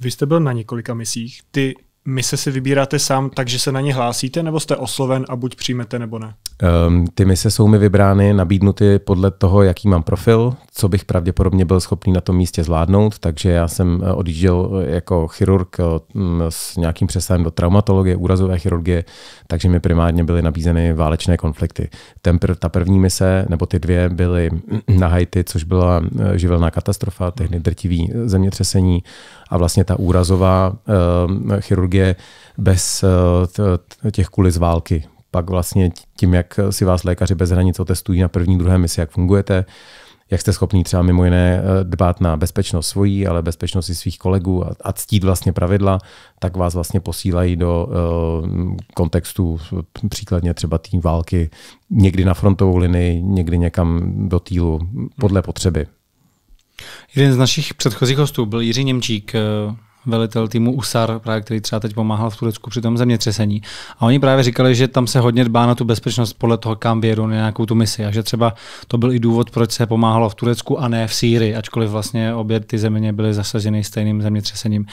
Vy jste byl na několika misích. Ty mise si vybíráte sám, takže se na ně hlásíte, nebo jste osloven a buď přijmete, nebo ne? Um, ty mise jsou mi vybrány, nabídnuty podle toho, jaký mám profil, co bych pravděpodobně byl schopný na tom místě zvládnout, takže já jsem eh, odjížděl eh, jako chirurg eh, mm, s nějakým přesahem do traumatologie, úrazové chirurgie, takže mi primárně byly nabízeny válečné konflikty. Ten, ta první mise, nebo ty dvě, byly na Haiti, což byla živelná katastrofa, tehdy drtivý zemětřesení a vlastně ta úrazová um, chirurgie energie bez eh, těch kulis války. Pak vlastně tím, jak si vás lékaři bez hranic otestují na první, druhé misi, jak fungujete, jak jste schopni třeba mimo jiné eh, dbát na bezpečnost svojí, ale bezpečnost i svých kolegů a, ctít vlastně pravidla, tak vás vlastně posílají do eh, kontextu příkladně třeba té války, někdy na frontovou linii, někdy někam do týlu, podle potřeby. Jeden z našich předchozích hostů byl Jiří Němčík, velitel týmu USAR, právě, který třeba teď pomáhal v Turecku při tom zemětřesení. A oni právě říkali, že tam se hodně dbá na tu bezpečnost podle toho, kam vědou na nějakou tu misi. A že třeba to byl i důvod, proč se pomáhalo v Turecku a ne v Sýrii, ačkoliv vlastně obě ty země byly zasaženy stejným zemětřesením.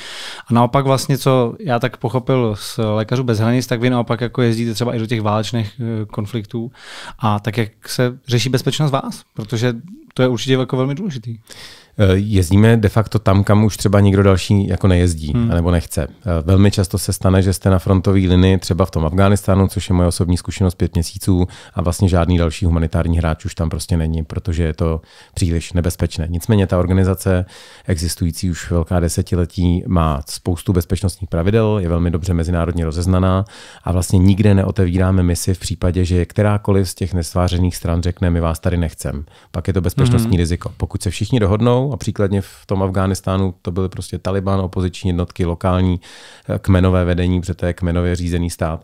A naopak vlastně, co já tak pochopil z lékařů bez hranic, tak vy naopak jako jezdíte třeba i do těch válečných eh, konfliktů. A tak jak se řeší bezpečnost vás? Protože to je určitě jako velmi důležitý. Eh, jezdíme de facto tam, kam už třeba nikdo další jako nejezdí, hmm. nebo nechce. Eh, velmi často se stane, že jste na frontové linii třeba v tom Afghánistánu, což je moje osobní zkušenost pět měsíců a vlastně žádný další humanitární hráč už tam prostě není, protože je to příliš nebezpečné. Nicméně ta organizace existující už velká desetiletí má spoustu bezpečnostních pravidel, je velmi dobře mezinárodně rozeznaná a vlastně nikde neotevíráme misi v případě, že kterákoliv z těch nesvářených stran řekne, my vás tady nechcem. Pak je to bezpečnostní hmm. riziko. Pokud se všichni dohodnou, a příkladně v tom Afghánistánu to byly prostě Taliban, opoziční jednotky, lokální eh, kmenové vedení, protože to je kmenově řízený stát.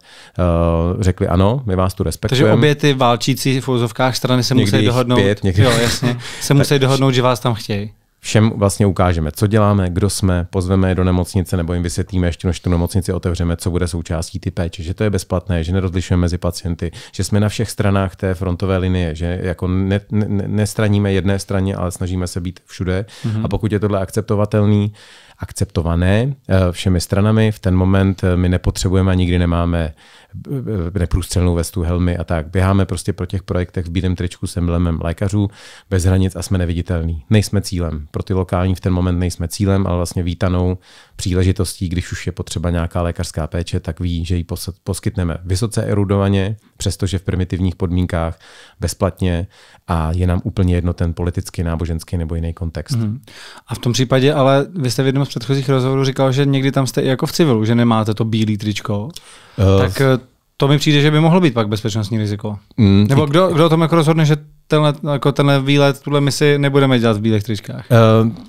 Eh, řekli ano, my vás tu respektujeme. Takže obě ty válčící v úzovkách strany se musí dohodnout. Pět, někdy. Jo, jasně. Se musí dohodnout, že vás tam chtějí všem vlastně ukážeme, co děláme, kdo jsme, pozveme je do nemocnice nebo jim vysvětlíme ještě, než tu nemocnici otevřeme, co bude součástí ty péče, že to je bezplatné, že nerozlišujeme mezi pacienty, že jsme na všech stranách té frontové linie, že jako ne, ne, nestraníme jedné straně, ale snažíme se být všude. Mm-hmm. A pokud je tohle akceptovatelný, akceptované eh, všemi stranami. V ten moment eh, my nepotřebujeme a nikdy nemáme eh, neprůstřelnou vestu, helmy a tak. Běháme prostě pro těch projektech v bílém tričku s emblemem lékařů bez hranic a jsme neviditelní. Nejsme cílem pro ty lokální v ten moment nejsme cílem, ale vlastně vítanou příležitostí, když už je potřeba nějaká lékařská péče, tak ví, že ji poskytneme vysoce erudovaně, přestože v primitivních podmínkách, bezplatně a je nám úplně jedno ten politický, náboženský nebo jiný kontext. Hmm. A v tom případě, ale vy jste v jednom z předchozích rozhovorů říkal, že někdy tam jste i jako v civilu, že nemáte to bílý tričko. Uh, tak eh, to mi přijde, že by mohlo být pak bezpečnostní riziko. Mm, Nebo kdo, kdo o tom jako rozhodne, že tenhle, jako tenhle výlet, tuhle misi nebudeme dělat v bílých tričkách.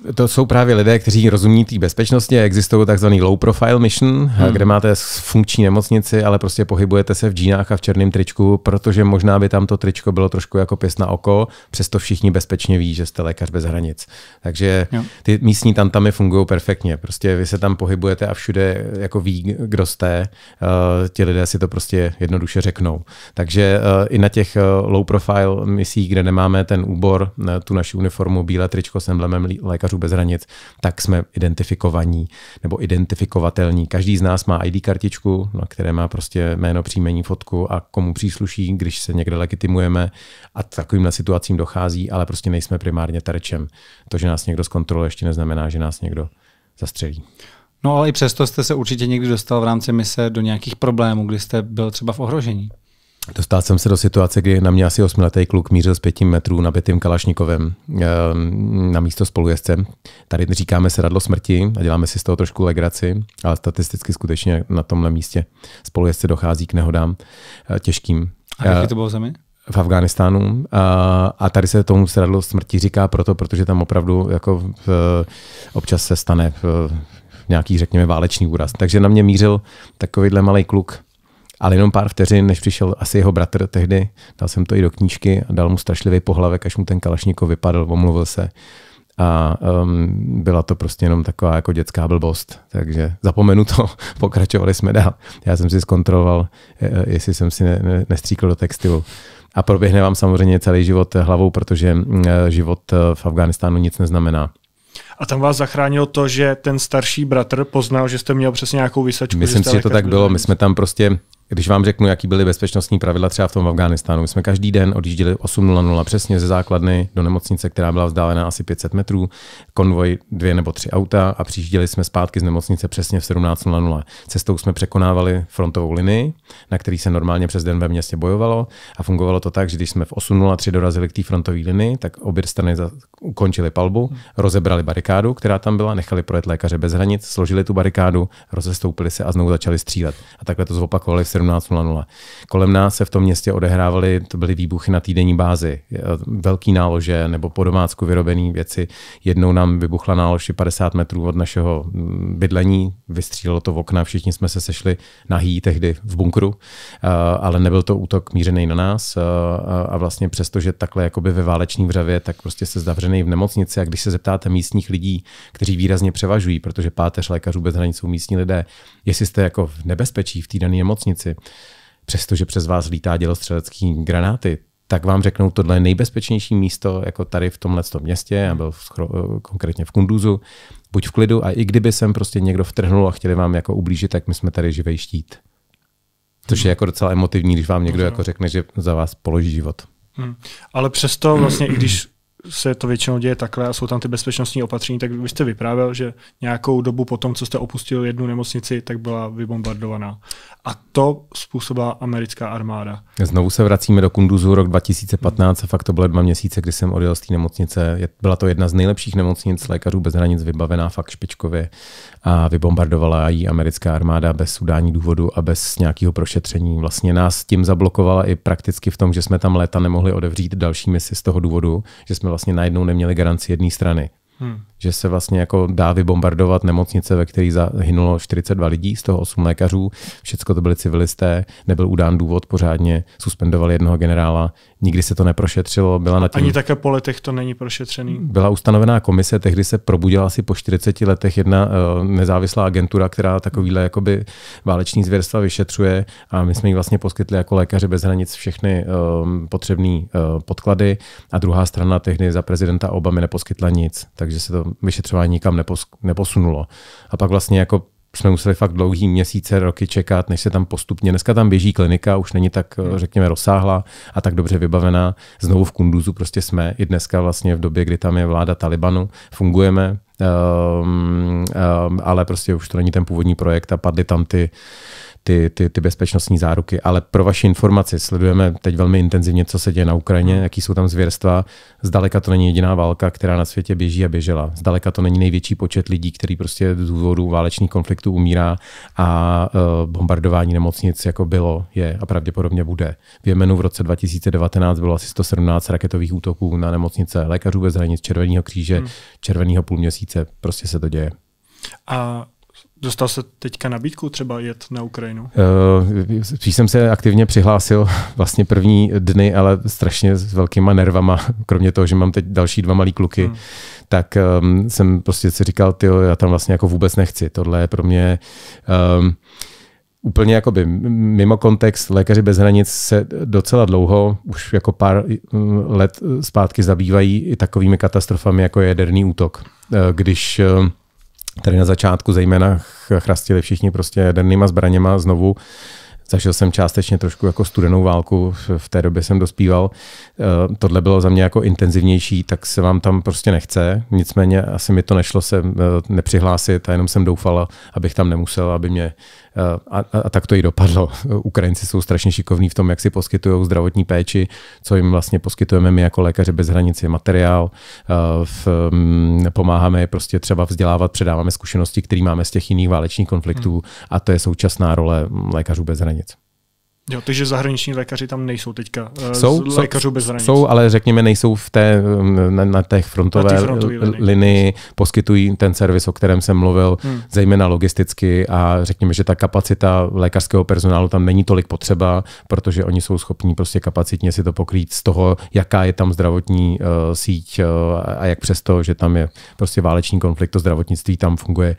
Uh, to jsou právě lidé, kteří rozumí té bezpečnosti. Existují takzvaný low profile mission, eh, hmm. kde máte funkční nemocnici, ale prostě pohybujete se v džínách a v černém tričku, protože možná by tam to tričko bylo trošku jako pěst na oko, přesto všichni bezpečně ví, že jste lékař bez hranic. Takže jo. ty místní tantamy fungují perfektně. Prostě vy se tam pohybujete a všude jako ví, kdo jste. Uh, ti lidé si to prostě jednoduše řeknou. Takže uh, i na těch low profile misích, kde nemáme ten úbor, eh, tu naši uniformu, bílé tričko s emblemem lékařů bez hranic, tak jsme identifikovaní nebo identifikovatelní. Každý z nás má ID kartičku, na které má prostě jméno, příjmení, fotku a komu přísluší, když se někde legitimujeme a takovým situacím dochází, ale prostě nejsme primárně terčem. To, že nás někdo zkontroluje, ještě neznamená, že nás někdo zastřelí. No ale i přesto jste se určitě někdy dostal v rámci mise do nějakých problémů, kdy jste byl třeba v ohrožení. Dostal jsem se do situace, kdy na mě asi osmiletý kluk mířil z pěti metrů nabitým Kalašnikovem ehm, na místo spolujezdce. Tady říkáme se radlo smrti a děláme si z toho trošku legraci, ale statisticky skutečně na tomhle místě spolujezdce dochází k nehodám eh, těžkým. A jaký eh, to bylo zemi? v Afghánistánu eh, a, tady se tomu radlo smrti říká proto, protože tam opravdu jako v, občas se stane v, v nějaký, řekněme, válečný úraz. Takže na mě mířil takovýhle malý kluk ale jenom pár vteřin, než přišel asi jeho bratr tehdy, dal jsem to i do knížky a dal mu strašlivý pohlavek, až mu ten kalašníkov vypadl, omluvil se. A um, byla to prostě jenom taková jako dětská blbost, takže zapomenu to, pokračovali jsme dál. Já jsem si zkontroloval, e, e, jestli jsem si ne, ne, nestříkl do textilu. A proběhne vám samozřejmě celý život hlavou, protože e, život v Afghánistánu nic neznamená. A tam vás zachránilo to, že ten starší bratr poznal, že jste měl přesně nějakou vysačku. Myslím si, že to tak bylo. My jsme tam prostě když vám řeknu, jaký byly bezpečnostní pravidla třeba v tom Afganistánu, my jsme každý den odjížděli 8.00 přesně ze základny do nemocnice, která byla vzdálená asi 500 metrů, konvoj dvě nebo tři auta a přijížděli jsme zpátky z nemocnice přesně v 17.00. Cestou jsme překonávali frontovou linii, na který se normálně přes den ve městě bojovalo a fungovalo to tak, že když jsme v 8.03 dorazili k té frontové linii, tak obě strany ukončili palbu, rozebrali barikádu, která tam byla, nechali projet lékaře bez hranic, složili tu barikádu, rozestoupili se a znovu začali střílet. A takhle to zopakovali v 17.00. Kolem nás se v tom městě odehrávaly, to byly výbuchy na týdenní bázi, eh, velký nálože nebo po domácku vyrobené věci. Jednou nám vybuchla nálož 50 metrů od našeho mm, bydlení, vystřílelo to v okna, všichni jsme se sešli nahý tehdy v bunkru, eh, ale nebyl to útok mířený na nás eh, a vlastně přesto, že takhle jakoby ve válečním vřavě, tak prostě se zavřený v nemocnici a když se zeptáte místních lidí, kteří výrazně převažují, protože páteř lékařů bez hranic jsou místní lidé, jestli jste jako v nebezpečí v té dané nemocnici, přestože přes vás lítá dělostřelecký granáty, tak vám řeknou, tohle je nejbezpečnější místo jako tady v tomhle městě, já byl v, konkrétně v Kunduzu, buď v klidu a i kdyby sem prostě někdo vtrhnul a chtěli vám jako ublížit, tak my jsme tady živej štít. Což je jako docela emotivní, když vám někdo jako řekne, že za vás položí život. Hmm. Ale přesto vlastně, i když se to většinou děje takhle a jsou tam ty bezpečnostní opatření, tak vy jste vyprávěl, že nějakou dobu po tom, co jste opustil jednu nemocnici, tak byla vybombardovaná. A to způsobila americká armáda. Znovu se vracíme do Kunduzu rok 2015 hmm. a fakt to byly dva měsíce, kdy jsem odjel z té nemocnice. Byla to jedna z nejlepších nemocnic lékařů bez hranic, vybavená fakt špičkově a vybombardovala ji americká armáda bez udání důvodu a bez nějakého prošetření. Vlastně nás tím zablokovala i prakticky v tom, že jsme tam léta nemohli odevřít další misi z toho důvodu, že jsme vlastně najednou neměli garanci jedné strany. Hmm že se vlastně jako dá vybombardovat nemocnice, ve které zahynulo 42 lidí, z toho 8 lékařů, všechno to byli civilisté, nebyl udán důvod pořádně, suspendovali jednoho generála, nikdy se to neprošetřilo. Byla na tím, Ani také po letech to není prošetřený. Byla ustanovená komise, tehdy se probudila asi po 40 letech jedna uh, nezávislá agentura, která takovýhle jakoby váleční zvěrstva vyšetřuje a my jsme jí vlastně poskytli jako lékaři bez hranic všechny ehm, potřebné uh, eh, podklady a druhá strana tehdy za prezidenta Obamy neposkytla nic, takže se to vyšetřování nikam nepos, neposunulo. A pak vlastně jako jsme museli fakt dlouhý měsíce, roky čekat, než se tam postupně. Dneska tam běží klinika, už není tak, eh, hmm. řekněme, rozsáhlá a tak dobře vybavená. Znovu v Kunduzu prostě jsme i dneska vlastně v době, kdy tam je vláda Talibanu, fungujeme, um, um, ale prostě už to není ten původní projekt a padly tam ty ty, ty, ty bezpečnostní záruky. Ale pro vaši informaci sledujeme teď velmi intenzivně, co se děje na Ukrajině, hmm. jaký jsou tam zvěrstva. Zdaleka to není jediná válka, která na světě běží a běžela. Zdaleka to není největší počet lidí, který prostě z důvodu válečných konfliktů umírá a e, bombardování nemocnic, jako bylo, je a pravděpodobně bude. V Jemenu v roce 2019 bylo asi 117 raketových útoků na nemocnice, lékařů bez hranic, Červeného kříže, hmm. Červeného půlměsíce. Prostě se to děje. A Dostal se teďka nabídku třeba jet na Ukrajinu? uh, jsem se aktivně přihlásil vlastně první dny, ale strašně s velkýma nervama, kromě toho, že mám teď další dva malý kluky, hmm. tak um, jsem prostě si říkal, ty, já tam vlastně jako vůbec nechci, tohle je pro mě... Um, úplně jakoby mimo kontext Lékaři bez hranic se docela dlouho, už jako pár let zpátky zabývají i takovými katastrofami, jako je jaderný útok. Eh, když ehm, Tady na začátku zejména chrastili všichni prostě jadernýma zbraněma znovu Zažil jsem částečně trošku jako studenou válku, v té době jsem dospíval. Eh, tohle bylo za mě jako intenzivnější, tak se vám tam prostě nechce. Nicméně asi mi to nešlo se eh, nepřihlásit a jenom jsem doufal, abych tam nemusel, aby mě... Eh, a, a, a tak to i dopadlo. Ukrajinci jsou strašně šikovní v tom, jak si poskytují zdravotní péči, co jim vlastně poskytujeme my jako lékaři bez hranice materiál, v, mm, pomáháme je prostě třeba vzdělávat, předáváme zkušenosti, které máme z těch jiných válečných konfliktů hmm. a to je současná role lékařů bez hranic страниц. Jo, takže zahraniční lékaři tam nejsou teďka. Eh, jsou, z lékařů jsou, bez hranic. Jsou, ale řekněme, nejsou v té, mm, na, na těch frontové na eh, linii. linii, poskytují ten servis, o kterém jsem mluvil, hmm. zejména logisticky a řekněme, že ta kapacita lékařského personálu tam není tolik potřeba, protože oni jsou schopní prostě kapacitně si to pokrýt z toho, jaká je tam zdravotní uh, síť uh, a jak přesto, že tam je prostě váleční konflikt, to zdravotnictví tam funguje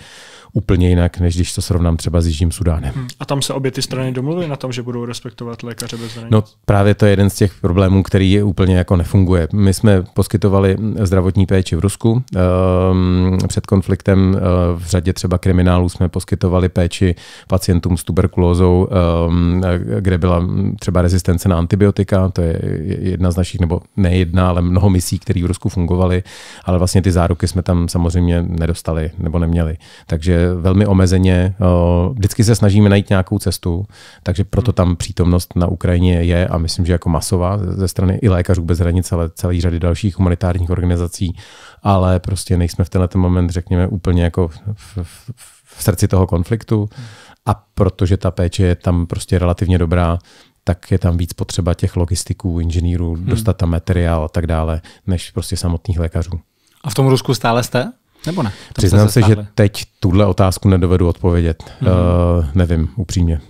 úplně jinak, než když to srovnám třeba s Jižním Sudánem. Hmm. A tam se obě ty strany domluvily na tom, že budou respektovat lékaře bez hranic? No právě to je jeden z těch problémů, který je úplně jako nefunguje. My jsme poskytovali zdravotní péči v Rusku. Ehm, před konfliktem eh, v řadě třeba kriminálů jsme poskytovali péči pacientům s tuberkulózou, ehm, kde byla třeba rezistence na antibiotika. To je jedna z našich, nebo ne jedna, ale mnoho misí, které v Rusku fungovaly, ale vlastně ty záruky jsme tam samozřejmě nedostali nebo neměli. Takže velmi omezeně, eh, vždycky se snažíme najít nějakou cestu, takže proto tam přítomnost na Ukrajině je a myslím, že jako masová ze strany i lékařů bez hranic, ale celé řady dalších humanitárních organizací, ale prostě nejsme v tenhle moment, řekněme, úplně jako v, v, v srdci toho konfliktu a protože ta péče je tam prostě relativně dobrá, tak je tam víc potřeba těch logistiků, inženýrů, hmm. dostat tam materiál a tak dále, než prostě samotných lékařů. A v tom Rusku stále jste? Nebo ne? Přiznám se, se že teď tuhle otázku nedovedu odpovědět. Mm-hmm. Uh, nevím, upřímně.